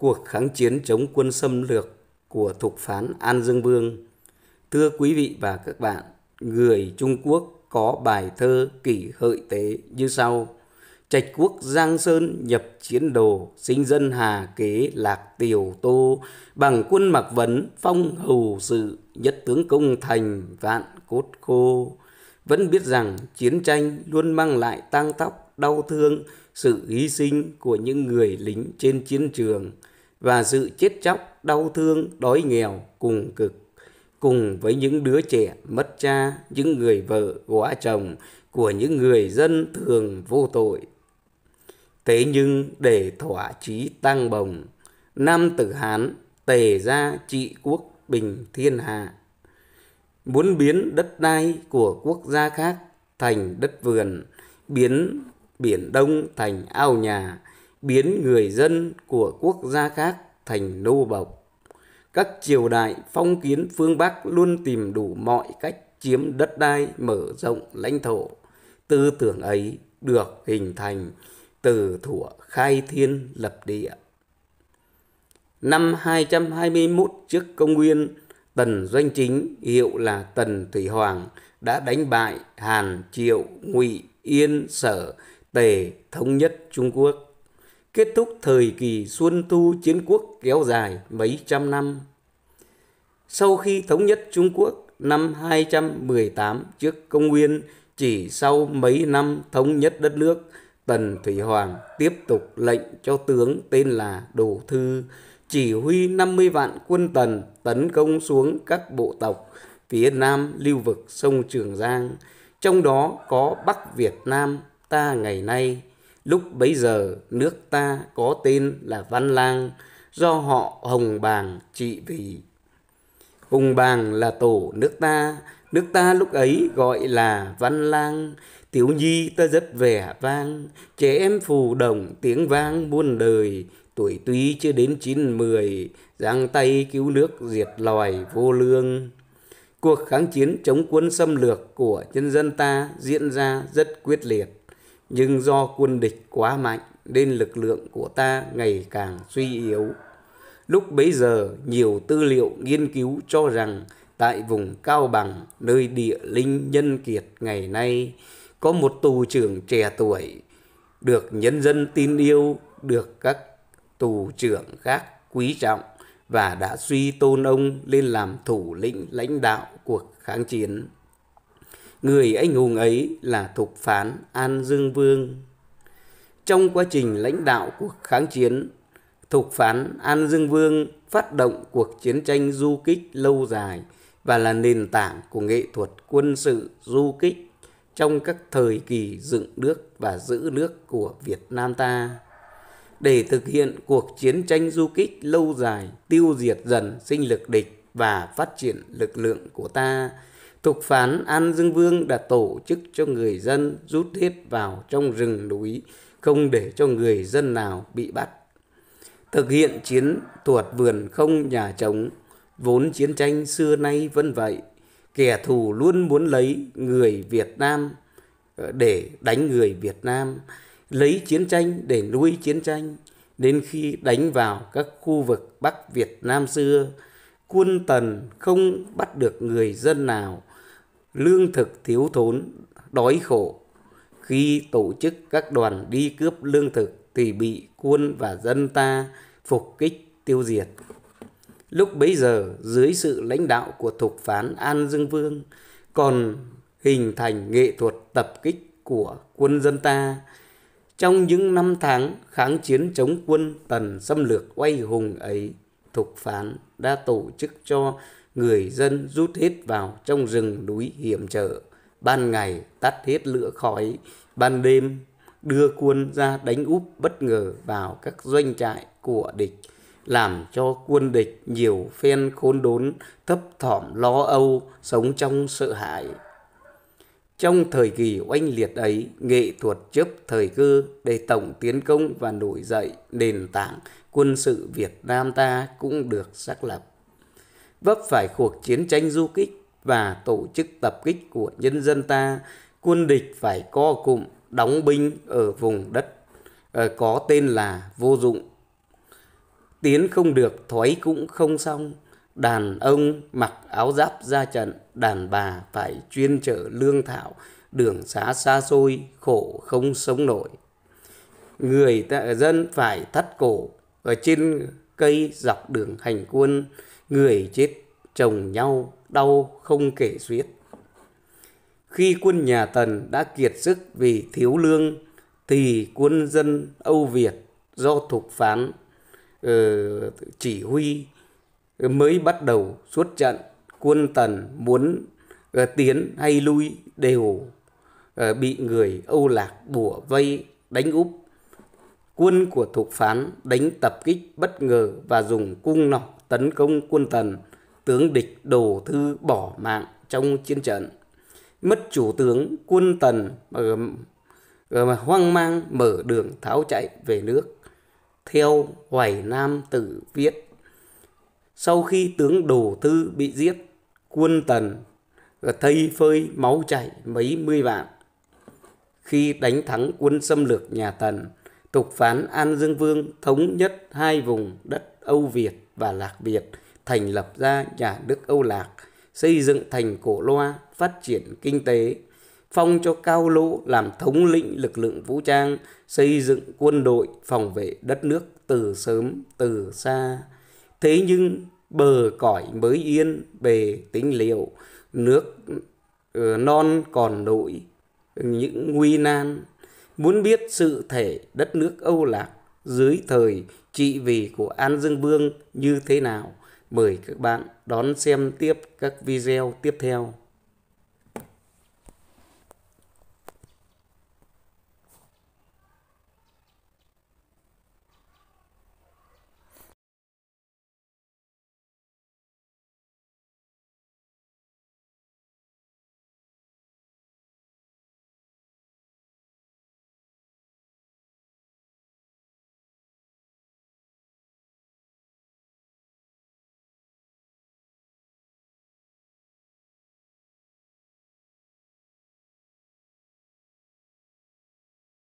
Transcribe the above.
cuộc kháng chiến chống quân xâm lược của thục phán An Dương Vương. Thưa quý vị và các bạn, người Trung Quốc có bài thơ kỷ hợi tế như sau. Trạch quốc Giang Sơn nhập chiến đồ, sinh dân Hà Kế Lạc Tiểu Tô, bằng quân mặc Vấn, phong hầu sự, nhất tướng công thành, vạn cốt khô. Vẫn biết rằng chiến tranh luôn mang lại tang tóc, đau thương, sự hy sinh của những người lính trên chiến trường – và sự chết chóc, đau thương, đói nghèo cùng cực. Cùng với những đứa trẻ mất cha, những người vợ góa chồng của những người dân thường vô tội. Thế nhưng để thỏa chí tăng bồng, Nam tử Hán tề ra trị quốc bình thiên hạ. Muốn biến đất đai của quốc gia khác thành đất vườn, biến biển Đông thành ao nhà, biến người dân của quốc gia khác thành nô bộc. Các triều đại phong kiến phương Bắc luôn tìm đủ mọi cách chiếm đất đai mở rộng lãnh thổ. Tư tưởng ấy được hình thành từ thuở khai thiên lập địa. Năm 221 trước công nguyên, Tần Doanh Chính, hiệu là Tần Thủy Hoàng, đã đánh bại Hàn, Triệu, Ngụy, Yên, Sở, Tề thống nhất Trung Quốc kết thúc thời kỳ xuân thu chiến quốc kéo dài mấy trăm năm. Sau khi thống nhất Trung Quốc năm 218 trước công nguyên, chỉ sau mấy năm thống nhất đất nước, Tần Thủy Hoàng tiếp tục lệnh cho tướng tên là Đồ Thư chỉ huy 50 vạn quân Tần tấn công xuống các bộ tộc phía nam lưu vực sông Trường Giang, trong đó có Bắc Việt Nam ta ngày nay Lúc bấy giờ nước ta có tên là Văn Lang do họ Hồng Bàng trị vì. Hùng Bàng là tổ nước ta, nước ta lúc ấy gọi là Văn Lang. Tiểu nhi ta rất vẻ vang, trẻ em phù đồng tiếng vang muôn đời. Tuổi tuy chưa đến chín mười, giang tay cứu nước diệt loài vô lương. Cuộc kháng chiến chống quân xâm lược của nhân dân ta diễn ra rất quyết liệt nhưng do quân địch quá mạnh nên lực lượng của ta ngày càng suy yếu. Lúc bấy giờ, nhiều tư liệu nghiên cứu cho rằng tại vùng Cao Bằng, nơi địa linh nhân kiệt ngày nay, có một tù trưởng trẻ tuổi, được nhân dân tin yêu, được các tù trưởng khác quý trọng và đã suy tôn ông lên làm thủ lĩnh lãnh đạo cuộc kháng chiến. Người anh hùng ấy là Thục Phán An Dương Vương. Trong quá trình lãnh đạo cuộc kháng chiến, Thục Phán An Dương Vương phát động cuộc chiến tranh du kích lâu dài và là nền tảng của nghệ thuật quân sự du kích trong các thời kỳ dựng nước và giữ nước của Việt Nam ta. Để thực hiện cuộc chiến tranh du kích lâu dài, tiêu diệt dần sinh lực địch và phát triển lực lượng của ta thục phán An Dương Vương đã tổ chức cho người dân rút hết vào trong rừng núi, không để cho người dân nào bị bắt. Thực hiện chiến thuật vườn không nhà trống, vốn chiến tranh xưa nay vẫn vậy. Kẻ thù luôn muốn lấy người Việt Nam ờ, để đánh người Việt Nam, lấy chiến tranh để nuôi chiến tranh. Đến khi đánh vào các khu vực Bắc Việt Nam xưa, quân tần không bắt được người dân nào lương thực thiếu thốn, đói khổ. Khi tổ chức các đoàn đi cướp lương thực thì bị quân và dân ta phục kích tiêu diệt. Lúc bấy giờ, dưới sự lãnh đạo của thục phán An Dương Vương, còn hình thành nghệ thuật tập kích của quân dân ta. Trong những năm tháng kháng chiến chống quân tần xâm lược oai hùng ấy, thục phán đã tổ chức cho người dân rút hết vào trong rừng núi hiểm trở. Ban ngày tắt hết lửa khói, ban đêm đưa quân ra đánh úp bất ngờ vào các doanh trại của địch, làm cho quân địch nhiều phen khốn đốn, thấp thỏm lo âu, sống trong sợ hãi. Trong thời kỳ oanh liệt ấy, nghệ thuật chấp thời cơ để tổng tiến công và nổi dậy nền tảng quân sự Việt Nam ta cũng được xác lập vấp phải cuộc chiến tranh du kích và tổ chức tập kích của nhân dân ta, quân địch phải co cụm đóng binh ở vùng đất ờ, có tên là vô dụng. Tiến không được, thoái cũng không xong. Đàn ông mặc áo giáp ra trận, đàn bà phải chuyên chở lương thảo, đường xá xa xôi, khổ không sống nổi. Người ta dân phải thắt cổ ở trên cây dọc đường hành quân, người chết chồng nhau đau không kể xiết. Khi quân nhà Tần đã kiệt sức vì thiếu lương thì quân dân Âu Việt do thuộc Phán ờ, chỉ huy ờ, mới bắt đầu xuất trận. Quân Tần muốn ờ, tiến hay lui đều bị người Âu Lạc bủa vây đánh úp quân của Thục Phán đánh tập kích bất ngờ và dùng cung nỏ tấn công quân Tần, tướng địch đổ thư bỏ mạng trong chiến trận. Mất chủ tướng quân Tần ờ, ờ, mà hoang mang mở đường tháo chạy về nước. Theo Hoài Nam Tử viết, sau khi tướng Đồ Thư bị giết, quân Tần ờ, thây phơi máu chảy mấy mươi vạn. Khi đánh thắng quân xâm lược nhà Tần, tục phán An Dương Vương thống nhất hai vùng đất Âu Việt và Lạc Việt, thành lập ra nhà nước Âu Lạc, xây dựng thành cổ loa, phát triển kinh tế, phong cho Cao Lỗ làm thống lĩnh lực lượng vũ trang, xây dựng quân đội phòng vệ đất nước từ sớm từ xa. Thế nhưng bờ cõi mới yên bề tính liệu, nước ờ, non còn nổi những nguy nan Muốn biết sự thể đất nước Âu Lạc dưới thời trị vì của An Dương Vương như thế nào, mời các bạn đón xem tiếp các video tiếp theo.